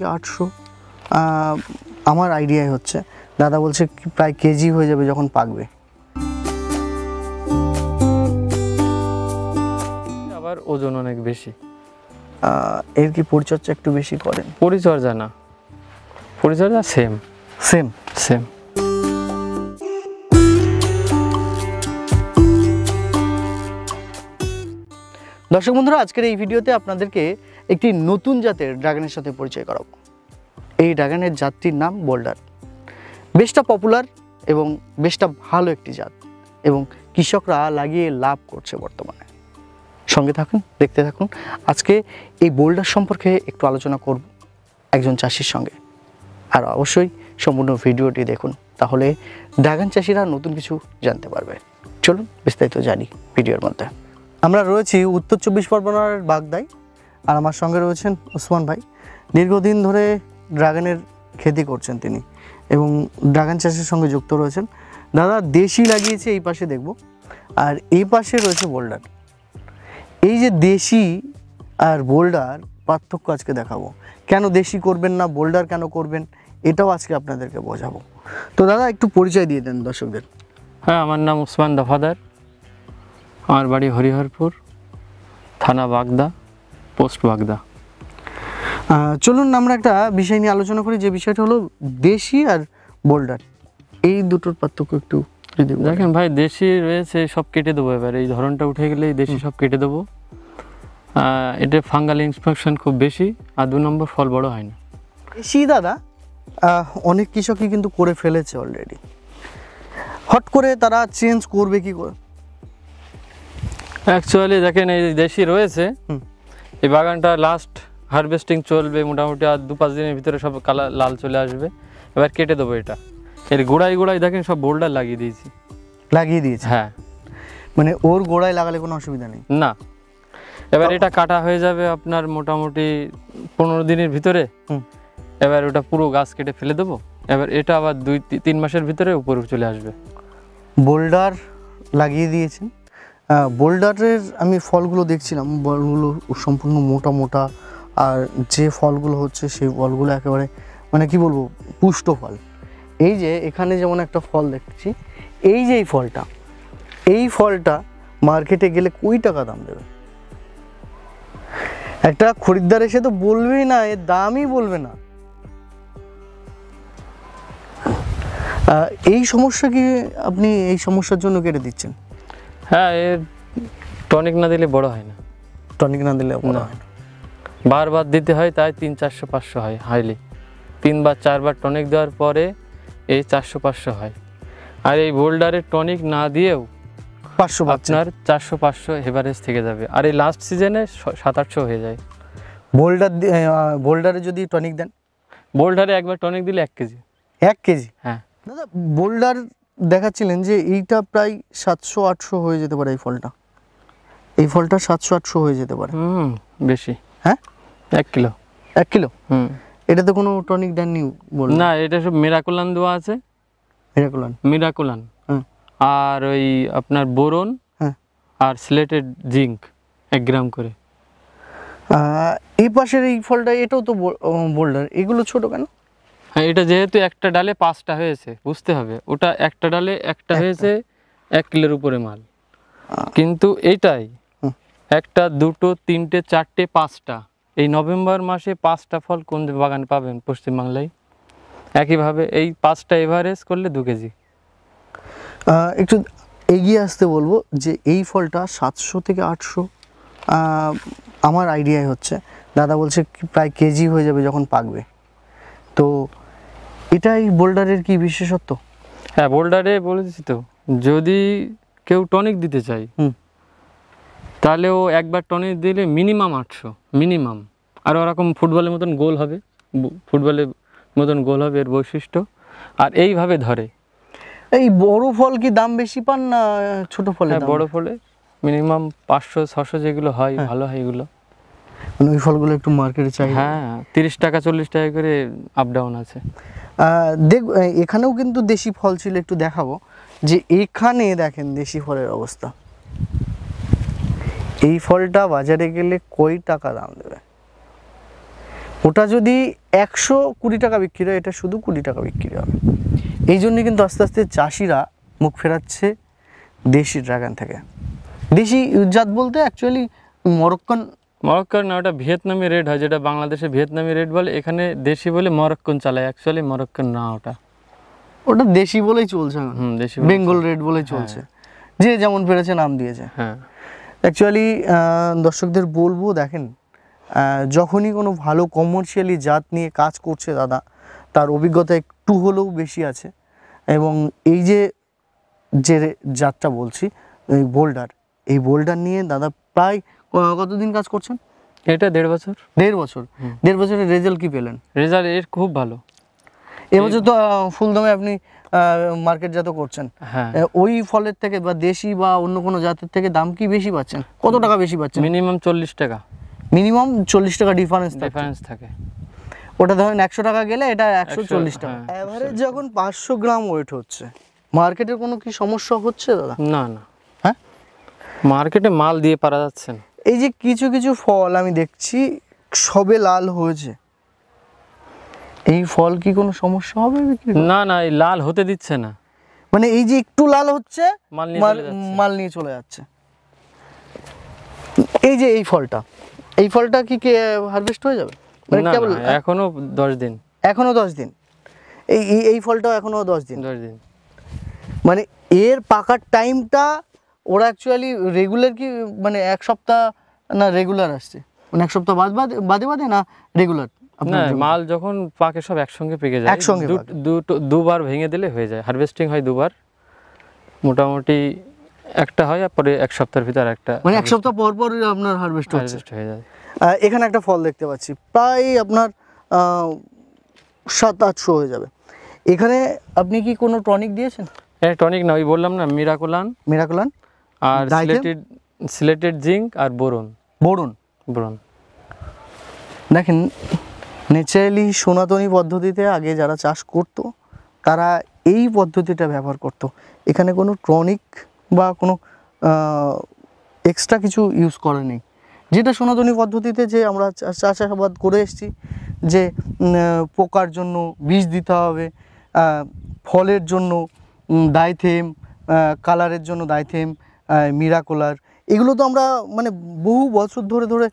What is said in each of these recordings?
থেকে আটশো আমার আইডিয়াই হচ্ছে দাদা বলছে প্রায় কেজি হয়ে যাবে যখন পাকবে আবার ওজন অনেক বেশি এর কি পরিচর্যা একটু বেশি করেন পরিচর্যা না পরিচর্যা সেম সেম সেম দর্শক বন্ধুরা আজকের এই ভিডিওতে আপনাদেরকে একটি নতুন জাতের ড্রাগনের সাথে পরিচয় করাবো এই ড্রাগনের জাতটির নাম বোল্ডার বেশটা পপুলার এবং বেশটা ভালো একটি জাত এবং কৃষকরা লাগিয়ে লাভ করছে বর্তমানে সঙ্গে থাকুন দেখতে থাকুন আজকে এই বোল্ডার সম্পর্কে একটু আলোচনা করব একজন চাষির সঙ্গে আর অবশ্যই সম্পূর্ণ ভিডিওটি দেখুন তাহলে ড্রাগন চাষিরা নতুন কিছু জানতে পারবে চলুন বিস্তারিত জানি ভিডিওর মধ্যে আমরা রয়েছি উত্তর চব্বিশ পরগনার বাগদায় আর আমার সঙ্গে রয়েছেন ওসমান ভাই দীর্ঘদিন ধরে ড্রাগনের খেতি করছেন তিনি এবং ড্রাগন চাষের সঙ্গে যুক্ত রয়েছেন দাদা দেশি লাগিয়েছে এই পাশে দেখব আর এই পাশে রয়েছে বোল্ডার এই যে দেশি আর বোল্ডার পার্থক্য আজকে দেখাবো কেন দেশি করবেন না বোল্ডার কেন করবেন এটাও আজকে আপনাদেরকে বোঝাবো তো দাদা একটু পরিচয় দিয়ে দেন দর্শকদের হ্যাঁ আমার নাম ওসমান দফাদার আমার বাড়ি হরিহরপুর থানা বাগদা পোস্ট বাগদা চলুন আমরা একটা বিষয় নিয়ে আলোচনা করি যে বিষয়টা হলো দেশি আর বোল্ডার এই দুটোর পার্থক্য একটু দেখেন ভাই দেশি রয়েছে সব কেটে দেবো এবার এই ধরনটা উঠে গেলে দেশি সব কেটে দেবো এটা ফাঙ্গাল ইনফেকশন খুব বেশি আর দু নম্বর ফল বড় হয় না দেশি দাদা অনেক কৃষকই কিন্তু করে ফেলেছে অলরেডি হট করে তারা চেঞ্জ করবে কি করে অ্যাকচুয়ালি দেখেন এই দেশি রয়েছে এই বাগানটা লাস্ট হারভেস্টিং চলবে মোটামুটি আর দু পাঁচ দিনের ভিতরে সব কালার লাল চলে আসবে এবার কেটে দেবো এটা এর গোড়ায় গোড়ায় দেখেন সব বোল্ডার লাগিয়ে দিয়েছি লাগিয়ে দিয়েছি হ্যাঁ মানে ওর গোড়ায় লাগালে কোনো অসুবিধা নেই না এবার এটা কাটা হয়ে যাবে আপনার মোটামুটি পনেরো দিনের ভিতরে এবার ওটা পুরো গাছ কেটে ফেলে দেবো এবার এটা আবার দুই তিন মাসের ভিতরে উপরে চলে আসবে বোল্ডার লাগিয়ে দিয়েছেন বোল্ডারের আমি ফলগুলো দেখছিলাম বলগুলো সম্পূর্ণ মোটা মোটা আর যে ফলগুলো হচ্ছে সেই ফলগুলো একেবারে মানে কি বলবো পুষ্ট ফল এই যে এখানে যেমন একটা ফল দেখছি এই যে এই ফলটা এই ফলটা মার্কেটে গেলে কুড়ি টাকা দাম দেবে একটা খরিদ্দার এসে তো বলবেই না এর দামই বলবে না এই সমস্যা কি আপনি এই সমস্যার জন্য কেটে দিচ্ছেন হ্যাঁ এর টনিক না দিলে বড় হয় না টনিক না দিলে না বারবার দিতে হয় তাই তিন চারশো পাঁচশো হয় হাইলি তিনবার চারবার টনিক দেওয়ার পরে এই চারশো পাঁচশো হয় আর এই বোল্ডারে টনিক না দিয়েও পাঁচশো আপনার চারশো পাঁচশো এভারেজ থেকে যাবে আর এই লাস্ট সিজনে সাত আটশো হয়ে যায় বোল্ডার বোল্ডারে যদি টনিক দেন বোল্ডারে একবার টনিক দিলে এক কেজি এক কেজি হ্যাঁ দাদা বোল্ডার দেখাচ্ছিলেন যে এইটা প্রায় সাতশো আটশো হয়ে যেতে পারে এই ফলটা এই ফলটা সাতশো আটশো হয়ে যেতে পারে হুম বেশি হ্যাঁ এক কিলো এক কিলো হুম এটা তো কোনো টনিক ড্যান নিউ বল না এটা সব মিরাকুলান দেওয়া আছে মিরাকুলান মিরাকুলান আর ওই আপনার বোরন হ্যাঁ। আর স্লেটেড জিঙ্ক এক গ্রাম করে এই পাশের এই ফলটা এটাও তো বোল্ডার এগুলো ছোট কেন হ্যাঁ এটা যেহেতু একটা ডালে পাঁচটা হয়েছে বুঝতে হবে ওটা একটা ডালে একটা হয়েছে এক কিলোর উপরে মাল কিন্তু এইটাই একটা দুটো তিনটে চারটে পাঁচটা এই নভেম্বর মাসে পাঁচটা ফল কোন বাগান পাবেন পশ্চিমবাংলায় একইভাবে এই পাঁচটা এভারেজ করলে দু কেজি একটু এগিয়ে আসতে বলবো যে এই ফলটা সাতশো থেকে আটশো আমার আইডিয়াই হচ্ছে দাদা বলছে প্রায় কেজি হয়ে যাবে যখন পাকবে তো এটাই বোল্ডারের কি বিশেষত্ব হ্যাঁ বোল্ডারে বলেছি তো যদি কেউ টনিক দিতে চাই তাহলে ও একবার টনিক দিলে মিনিমাম আটশো মিনিমাম আর ওরকম ফুটবলের মতন গোল হবে ফুটবলের মতন গোল হবে এর বৈশিষ্ট্য আর এইভাবে ধরে এই বড় ফল কি দাম বেশি পান না ছোট ফলে হ্যাঁ, বড় ফলে মিনিমাম পাঁচশো ছশো যেগুলো হয় হ্যাঁ। ভালো হয় এগুলো মানে ওই ফলগুলো একটু মার্কেটে চাই হ্যাঁ তিরিশ টাকা চল্লিশ টাকা করে আপ ডাউন আছে দেখ এখানেও কিন্তু দেশি ফল ছিল একটু দেখাবো যে এখানে দেখেন দেশি ফলের অবস্থা এই ফলটা বাজারে গেলে কই টাকা দাম দেবে ওটা যদি একশো কুড়ি টাকা বিক্রি হয় এটা শুধু কুড়ি টাকা বিক্রি হবে এই জন্যে কিন্তু আস্তে আস্তে চাষিরা মুখ ফেরাচ্ছে দেশি ড্রাগন থেকে দেশি জাত বলতে অ্যাকচুয়ালি মরক্কান মরক্কোর না ওটা ভিয়েতনামি রেড হয় যেটা বাংলাদেশে ভিয়েতনামি রেড বলে এখানে দেশি বলে মরক্কন চালায় অ্যাকচুয়ালি মরক্কন না ওটা ওটা দেশি বলেই চলছে হুম দেশি বেঙ্গল রেড বলেই চলছে হ্যাঁ। যে যেমন পেরেছে নাম দিয়েছে হ্যাঁ অ্যাকচুয়ালি দর্শকদের বলবো দেখেন যখনই কোনো ভালো কমার্শিয়ালি জাত নিয়ে কাজ করছে দাদা তার অভিজ্ঞতা একটু হলেও বেশি আছে এবং এই যে যে জাতটা বলছি এই বোল্ডার এই বোল্ডার নিয়ে দাদা প্রায় কতদিন কাজ করছেন এটা দেড় বছর দেড় বছর দেড় বছরের রেজাল্ট কি পেলেন রেজাল্ট এর খুব ভালো এবছর তো ফুলদমে আপনি মার্কেট মার্কেটজাত করছেন হ্যাঁ। ওই ফলের থেকে বা দেশি বা অন্য কোনো জাতের থেকে দাম কি বেশি পাচ্ছেন কত টাকা বেশি পাচ্ছেন মিনিমাম চল্লিশ টাকা মিনিমাম চল্লিশ টাকা ডিফারেন্স ডিফারেন্স থাকে ওটা ধরেন একশো টাকা গেলে এটা একশো চল্লিশ টাকা অ্যাভারেজ যখন পাঁচশো গ্রাম ওয়েট হচ্ছে মার্কেটের কোনো কি সমস্যা হচ্ছে দাদা না না হ্যাঁ মার্কেটে মাল দিয়ে পারা যাচ্ছে না এই যে কিছু কিছু ফল আমি দেখছি সবে লাল হয়েছে এই ফল কি কোনো সমস্যা হবে না না এই লাল হতে দিচ্ছে না মানে এই যে একটু লাল হচ্ছে মাল নিয়ে চলে যাচ্ছে এই যে এই ফলটা এই ফলটা কি কে হারভেস্ট হয়ে যাবে মানে এখনো দশ দিন এখনো দশ দিন এই এই ফলটাও এখনো দশ দিন দশ দিন মানে এর পাকার টাইমটা ওরা অ্যাকচুয়ালি রেগুলার কি মানে এক সপ্তাহ না রেগুলার আসছে মানে এক সপ্তাহ বাদ বাদে বাদে বাদে না রেগুলার মাল যখন পাকে সব একসঙ্গে পেকে যায় একসঙ্গে দুটো দুবার ভেঙে দিলে হয়ে যায় হারভেস্টিং হয় দুবার মোটামুটি একটা হয় আর পরে এক সপ্তাহের ভিতর একটা মানে এক সপ্তাহ পর পর আপনার হারভেস্ট হয়ে যায় এখানে একটা ফল দেখতে পাচ্ছি প্রায় আপনার সাত আটশো হয়ে যাবে এখানে আপনি কি কোনো টনিক দিয়েছেন হ্যাঁ টনিক না ওই বললাম না মিরাকুলান মিরাকুলান আর সিলেটেড সিলেটেড জিঙ্ক আর বোরন বোরন বোরন দেখেন ন্যাচারালি সনাতনী পদ্ধতিতে আগে যারা চাষ করত তারা এই পদ্ধতিটা ব্যবহার করত এখানে কোনো ট্রনিক বা কোনো এক্সট্রা কিছু ইউজ করে নেই যেটা সনাতনী পদ্ধতিতে যে আমরা চাষাবাদ করে এসছি যে পোকার জন্য বীজ দিতে হবে ফলের জন্য দায়থেম কালারের জন্য দায়থেম মিরাকোলার এগুলো তো আমরা মানে বহু বছর ধরে ধরে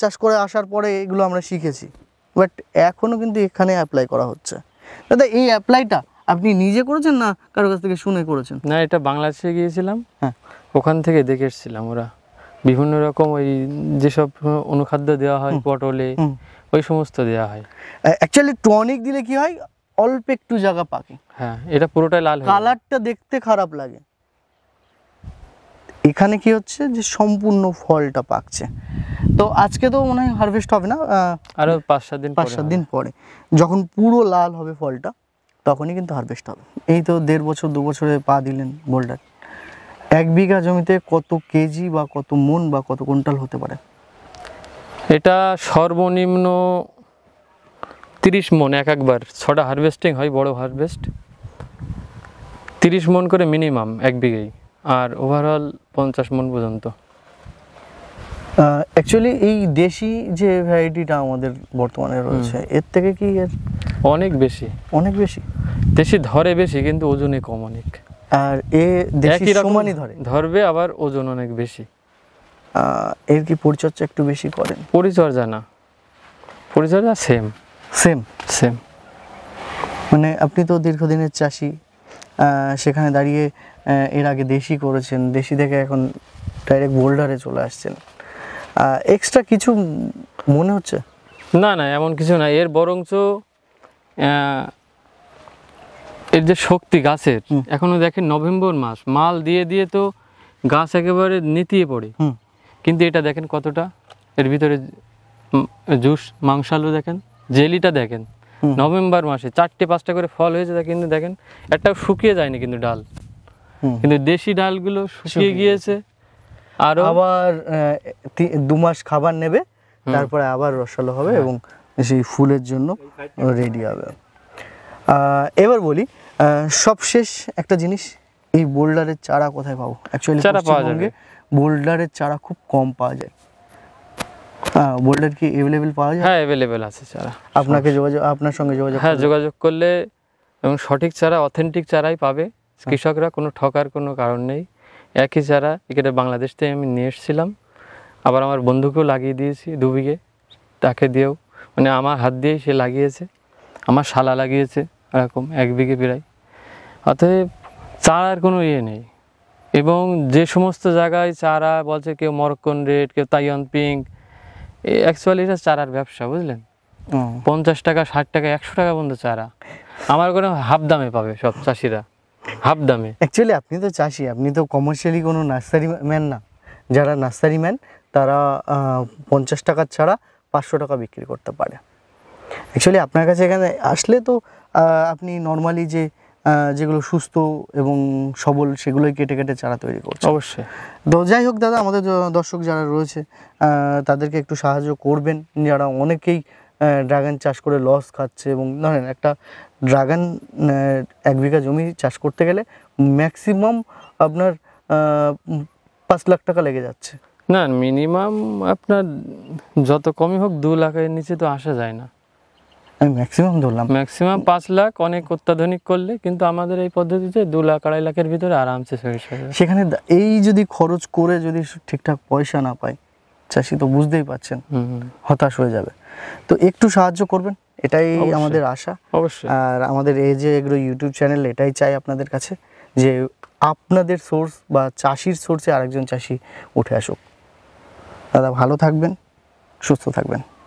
চাষ করে আসার পরে এগুলো আমরা শিখেছি বাট এখনও কিন্তু এখানে অ্যাপ্লাই করা হচ্ছে দাদা এই অ্যাপ্লাইটা আপনি নিজে করেছেন না কারো কাছ থেকে শুনে করেছেন না এটা বাংলাদেশে গিয়েছিলাম হ্যাঁ ওখান থেকে দেখে এসেছিলাম ওরা বিভিন্ন রকম ওই যেসব অনুখাদ্য দেওয়া হয় পটলে ওই সমস্ত দেওয়া হয় অ্যাকচুয়ালি টনিক দিলে কি হয় অল্প একটু জায়গা পাকে হ্যাঁ এটা পুরোটাই লাল কালারটা দেখতে খারাপ লাগে এখানে কি হচ্ছে যে সম্পূর্ণ ফলটা পাকছে তো আজকে তো মনে হয় হারভেস্ট হবে না আরও পাঁচ সাত দিন পাঁচ সাত দিন পরে যখন পুরো লাল হবে ফলটা তখনই কিন্তু হারভেস্ট হবে এই তো দেড় বছর দু বছরে পা দিলেন বোল্ডার এক বিঘা জমিতে কত কেজি বা কত মন বা কত কুইন্টাল হতে পারে এটা সর্বনিম্ন তিরিশ মন এক একবার ছটা হারভেস্টিং হয় বড় হারভেস্ট তিরিশ মন করে মিনিমাম এক বিঘেই আর ওভারঅল পঞ্চাশ মন পর্যন্ত অ্যাকচুয়ালি এই দেশি যে ভ্যারাইটিটা আমাদের বর্তমানে রয়েছে এর থেকে কি এর অনেক বেশি অনেক বেশি দেশি ধরে বেশি কিন্তু ওজনে কম অনেক আর এ দেশি সমানই ধরে ধরবে আবার ওজন অনেক বেশি এর কি পরিচর্যা একটু বেশি করেন পরিচর্যা না পরিচর্যা সেম সেম সেম মানে আপনি তো দীর্ঘদিনের চাষি সেখানে দাঁড়িয়ে এর আগে দেশি করেছেন দেশি থেকে এখন ডাইরেক্ট বোল্ডারে চলে আসছেন এক্সট্রা কিছু মনে হচ্ছে না না এমন কিছু না এর বরঞ্চ এর যে শক্তি গাছের এখনও দেখেন নভেম্বর মাস মাল দিয়ে দিয়ে তো গাছ একেবারে নিতিয়ে পড়ে কিন্তু এটা দেখেন কতটা এর ভিতরে জুস মাংসালো দেখেন জেলিটা দেখেন নভেম্বর মাসে চারটে পাঁচটা করে ফল হয়েছে তা কিন্তু দেখেন একটা শুকিয়ে যায়নি কিন্তু ডাল কিন্তু দেশি ডালগুলো শুকিয়ে গিয়েছে আর আবার দু মাস খাবার নেবে তারপরে আবার রসালো হবে হ্যাঁ। এবং সেই ফুলের জন্য রেডি হবে এবার বলি সবশেষ একটা জিনিস এই বোল্ডারের চারা কোথায় পাবো অ্যাকচুয়ালি চারা পাওয়া যাবে বোল্ডারের চারা খুব কম পাওয়া যায় বোল্ডার কি अवेलेबल পাওয়া যায় হ্যাঁ अवेलेबल আছে চারা আপনাকে যোগাযোগ আপনার সঙ্গে যোগাযোগ হ্যাঁ যোগাযোগ করলে এবং সঠিক চারা অথেন্টিক চারাই পাবে কৃষকরা কোনো ঠকার কোনো কারণ নেই একই চারা এটা বাংলাদেশ থেকে আমি নিয়ে এসেছিলাম আবার আমার বন্ধুকেও লাগিয়ে দিয়েছি দু বিঘে তাকে দিয়েও মানে আমার হাত দিয়েই সে লাগিয়েছে আমার শালা লাগিয়েছে এরকম এক বিঘে প্রায় অতএব চারার কোনো ইয়ে নেই এবং যে সমস্ত জায়গায় চারা বলছে কেউ মরক্কন রেড কেউ তাইয়ন পিঙ্ক অ্যাকচুয়ালি এটা চারার ব্যবসা বুঝলেন পঞ্চাশ টাকা ষাট টাকা একশো টাকা পর্যন্ত চারা আমার কোনো হাফ দামে পাবে সব চাষিরা হাফ দামে অ্যাকচুয়ালি আপনি তো চাষি আপনি তো কমার্শিয়ালি কোনো নার্সারি ম্যান না যারা নার্সারি ম্যান তারা পঞ্চাশ টাকার ছাড়া পাঁচশো টাকা বিক্রি করতে পারে অ্যাকচুয়ালি আপনার কাছে এখানে আসলে তো আপনি নর্মালি যে যেগুলো সুস্থ এবং সবল সেগুলোই কেটে কেটে চারা তৈরি করছে অবশ্যই তো যাই হোক দাদা আমাদের দর্শক যারা রয়েছে তাদেরকে একটু সাহায্য করবেন যারা অনেকেই ড্রাগন চাষ করে লস খাচ্ছে এবং ধরেন একটা ড্রাগন এক বিঘা জমি চাষ করতে গেলে ম্যাক্সিমাম আপনার পাঁচ লাখ টাকা লেগে যাচ্ছে না মিনিমাম আপনার যত কমই হোক দু লাখের নিচে তো আসা যায় না আমি ম্যাক্সিমাম ধরলাম ম্যাক্সিমাম পাঁচ লাখ অনেক অত্যাধুনিক করলে কিন্তু আমাদের এই পদ্ধতিতে দু লাখ আড়াই লাখের ভিতরে আরামসে সেখানে এই যদি খরচ করে যদি ঠিকঠাক পয়সা না পায় চাষি তো বুঝতেই পারছেন হতাশ হয়ে যাবে তো একটু সাহায্য করবেন এটাই আমাদের আশা অবশ্যই আর আমাদের এই যে এগুলো ইউটিউব চ্যানেল এটাই চাই আপনাদের কাছে যে আপনাদের সোর্স বা চাষির সোর্সে আরেকজন চাষি উঠে আসুক দাদা ভালো থাকবেন সুস্থ থাকবেন